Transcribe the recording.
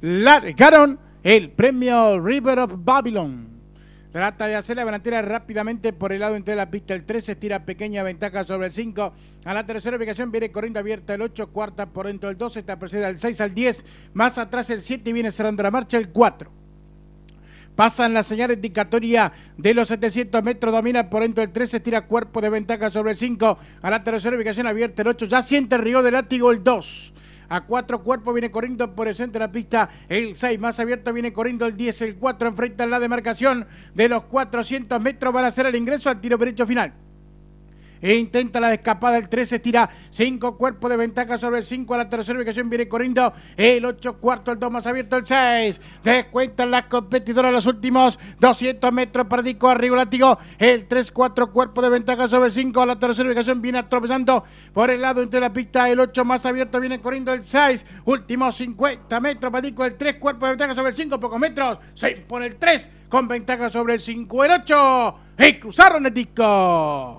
largaron el premio River of Babylon. Trata de hacer la delantera rápidamente por el lado entre la pista. El 13 tira estira pequeña ventaja sobre el 5. A la tercera ubicación viene corriendo abierta el 8. Cuarta por dentro el 12. Está precede el 6 al 10. Más atrás el 7 y viene cerrando la marcha el 4 pasan la señal indicatoria de los 700 metros, domina por dentro el 13, tira cuerpo de ventaja sobre el 5, a la tercera ubicación abierta el 8, ya siente el río del látigo el 2 a cuatro cuerpos viene corriendo por el centro de la pista el 6, más abierto viene corriendo el 10, el 4 enfrenta la demarcación de los 400 metros Van a hacer el ingreso al tiro derecho final e intenta la escapada el 13, tira 5 cuerpos de ventaja sobre el 5 a la tercera ubicación viene corriendo el 8 cuarto, el 2 más abierto, el 6 descuentan las competidoras los últimos 200 metros para Dico arriba látigo, el 3, 4 cuerpo de ventaja sobre el 5 a la tercera ubicación viene atropellando por el lado entre la pista el 8 más abierto, viene corriendo el 6 últimos 50 metros para el 3 cuerpo de ventaja sobre el 5, pocos metros 6 por el 3 con ventaja sobre el 5 el 8 y cruzaron el disco.